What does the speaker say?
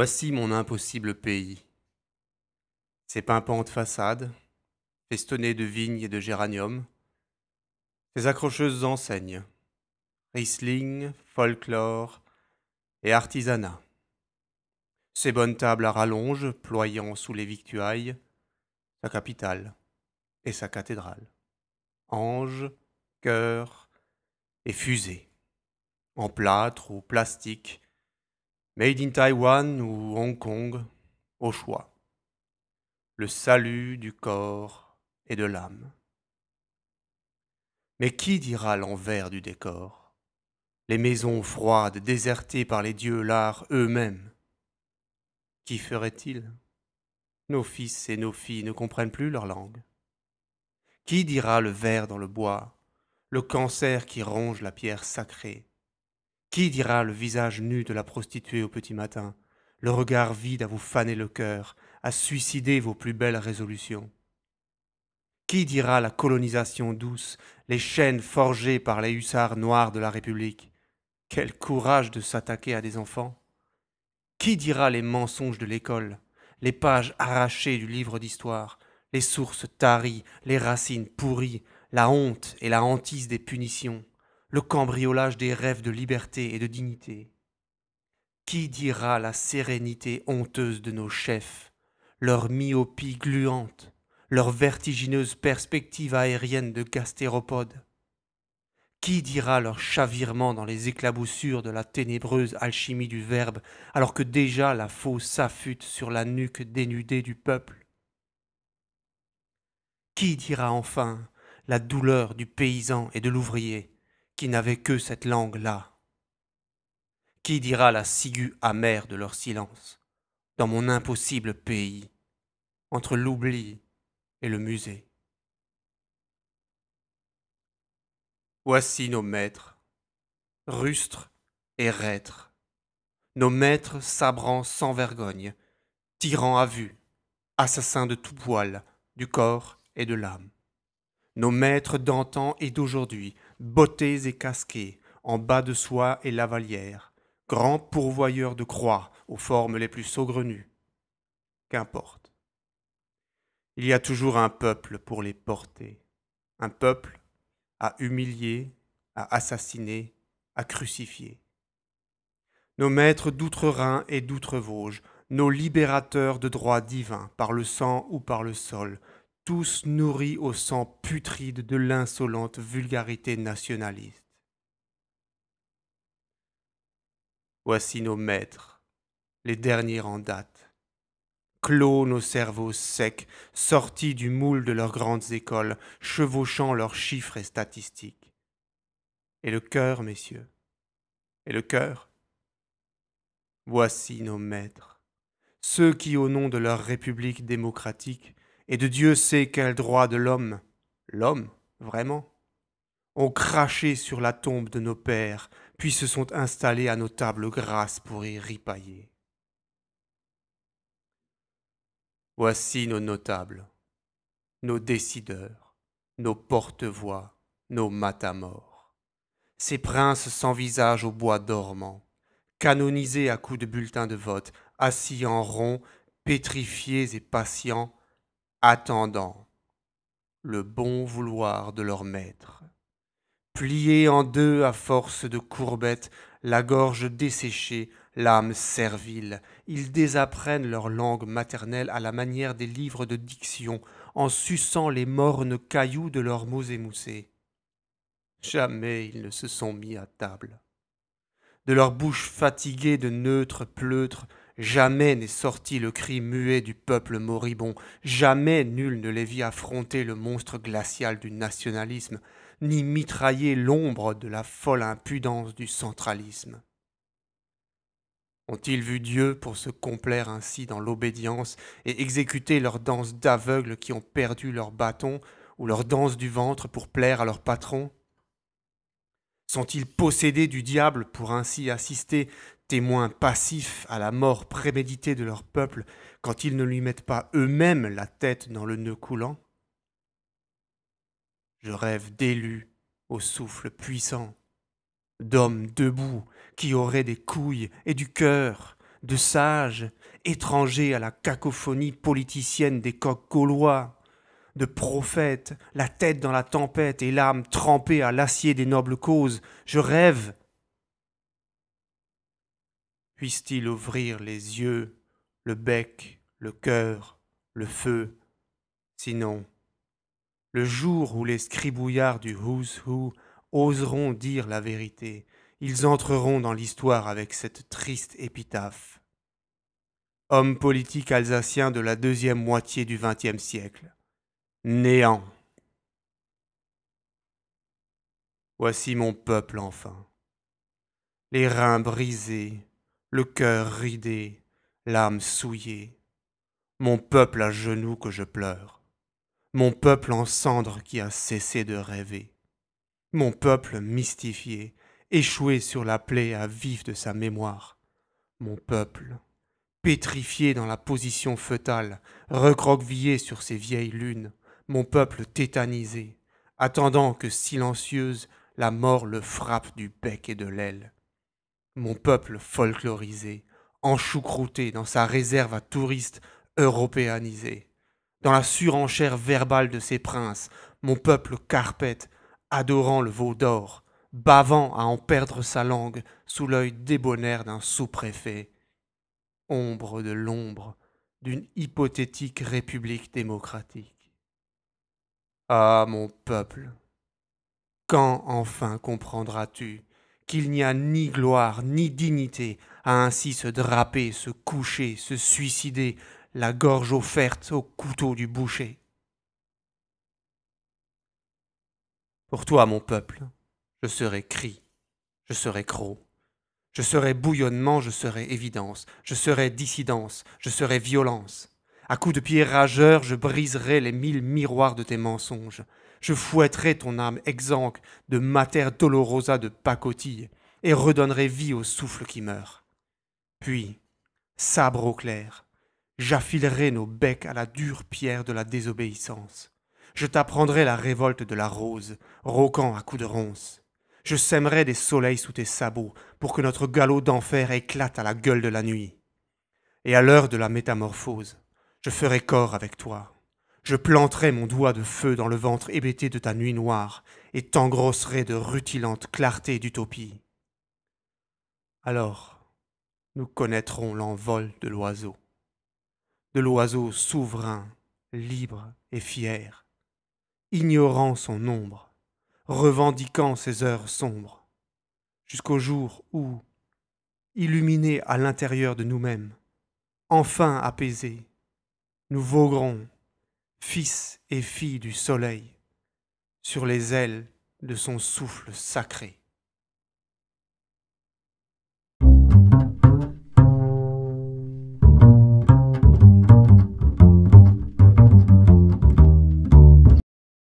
Voici mon impossible pays. Ses pimpantes façades, festonnées de vignes et de géraniums, ses accrocheuses enseignes, Riesling, folklore et artisanat. Ses bonnes tables à rallonge, ployant sous les victuailles, sa capitale et sa cathédrale. Anges, cœur et fusées, en plâtre ou plastique, Made in Taiwan ou Hong Kong, au choix. Le salut du corps et de l'âme. Mais qui dira l'envers du décor Les maisons froides, désertées par les dieux l'art eux-mêmes. Qui ferait-il Nos fils et nos filles ne comprennent plus leur langue. Qui dira le ver dans le bois, le cancer qui ronge la pierre sacrée qui dira le visage nu de la prostituée au petit matin, le regard vide à vous faner le cœur, à suicider vos plus belles résolutions Qui dira la colonisation douce, les chaînes forgées par les hussards noirs de la République Quel courage de s'attaquer à des enfants Qui dira les mensonges de l'école, les pages arrachées du livre d'histoire, les sources taries, les racines pourries, la honte et la hantise des punitions le cambriolage des rêves de liberté et de dignité. Qui dira la sérénité honteuse de nos chefs, leur myopie gluante, leur vertigineuse perspective aérienne de gastéropodes Qui dira leur chavirement dans les éclaboussures de la ténébreuse alchimie du verbe, alors que déjà la fausse s'affûte sur la nuque dénudée du peuple Qui dira enfin la douleur du paysan et de l'ouvrier, qui n'avaient que cette langue-là. Qui dira la ciguë amère de leur silence, dans mon impossible pays, entre l'oubli et le musée Voici nos maîtres, rustres et raîtres, nos maîtres sabrant sans vergogne, tyrans à vue, assassins de tout poil, du corps et de l'âme. Nos maîtres d'antan et d'aujourd'hui, bottés et casqués, en bas de soie et lavalière, grands pourvoyeurs de croix aux formes les plus saugrenues. Qu'importe. Il y a toujours un peuple pour les porter, un peuple à humilier, à assassiner, à crucifier. Nos maîtres d'outre-Rhin et d'outre-Vosges, nos libérateurs de droit divin, par le sang ou par le sol, tous nourris au sang putride de l'insolente vulgarité nationaliste. Voici nos maîtres, les derniers en date, clos nos cerveaux secs, sortis du moule de leurs grandes écoles, chevauchant leurs chiffres et statistiques. Et le cœur, messieurs, et le cœur Voici nos maîtres, ceux qui, au nom de leur République démocratique, et de Dieu sait quel droit de l'homme, l'homme, vraiment, ont craché sur la tombe de nos pères, puis se sont installés à nos tables grasses pour y ripailler. Voici nos notables, nos décideurs, nos porte-voix, nos matamores, ces princes sans visage au bois dormant, canonisés à coups de bulletins de vote, assis en rond, pétrifiés et patients, attendant le bon vouloir de leur maître. Pliés en deux à force de courbettes, la gorge desséchée, l'âme servile, ils désapprennent leur langue maternelle à la manière des livres de diction, en suçant les mornes cailloux de leurs mots émoussés. Jamais ils ne se sont mis à table. De leur bouche fatiguée de neutres pleutres, Jamais n'est sorti le cri muet du peuple moribond, jamais nul ne les vit affronter le monstre glacial du nationalisme, ni mitrailler l'ombre de la folle impudence du centralisme. Ont-ils vu Dieu pour se complaire ainsi dans l'obédience et exécuter leur danse d'aveugles qui ont perdu leur bâton ou leur danse du ventre pour plaire à leur patron sont-ils possédés du diable pour ainsi assister témoins passifs à la mort préméditée de leur peuple quand ils ne lui mettent pas eux-mêmes la tête dans le nœud coulant Je rêve d'élus au souffle puissant, d'hommes debout qui auraient des couilles et du cœur, de sages, étrangers à la cacophonie politicienne des coqs gaulois, de prophètes, la tête dans la tempête et l'âme trempée à l'acier des nobles causes. Je rêve puisse-t-il ouvrir les yeux, le bec, le cœur, le feu, sinon le jour où les scribouillards du Who's Who oseront dire la vérité, ils entreront dans l'histoire avec cette triste épitaphe. Homme politique alsacien de la deuxième moitié du XXe siècle. Néant. Voici mon peuple enfin. Les reins brisés, le cœur ridé, l'âme souillée, mon peuple à genoux que je pleure, mon peuple en cendres qui a cessé de rêver, mon peuple mystifié, échoué sur la plaie à vif de sa mémoire, mon peuple pétrifié dans la position fœtale, recroquevillé sur ses vieilles lunes, mon peuple tétanisé, attendant que silencieuse la mort le frappe du bec et de l'aile. Mon peuple folklorisé, enchoucrouté dans sa réserve à touristes européanisés, dans la surenchère verbale de ses princes, mon peuple carpette, adorant le veau d'or, bavant à en perdre sa langue sous l'œil débonnaire d'un sous-préfet. Ombre de l'ombre d'une hypothétique république démocratique. Ah, mon peuple, quand enfin comprendras-tu qu'il n'y a ni gloire ni dignité à ainsi se draper, se coucher, se suicider, la gorge offerte au couteau du boucher. Pour toi, mon peuple, je serai cri, je serai croc, je serai bouillonnement, je serai évidence, je serai dissidence, je serai violence. À coups de pied rageurs, je briserai les mille miroirs de tes mensonges. Je fouetterai ton âme exangue de mater dolorosa de pacotille et redonnerai vie au souffle qui meurt. Puis, sabre au clair, j'affilerai nos becs à la dure pierre de la désobéissance. Je t'apprendrai la révolte de la rose, roquant à coups de ronce. Je sèmerai des soleils sous tes sabots pour que notre galop d'enfer éclate à la gueule de la nuit. Et à l'heure de la métamorphose, je ferai corps avec toi. Je planterai mon doigt de feu dans le ventre hébété de ta nuit noire, et t'engrosserai de rutilantes clartés d'utopie. Alors, nous connaîtrons l'envol de l'oiseau, de l'oiseau souverain, libre et fier, ignorant son ombre, revendiquant ses heures sombres, jusqu'au jour où, illuminés à l'intérieur de nous-mêmes, enfin apaisés, nous voguerons fils et fille du soleil, sur les ailes de son souffle sacré.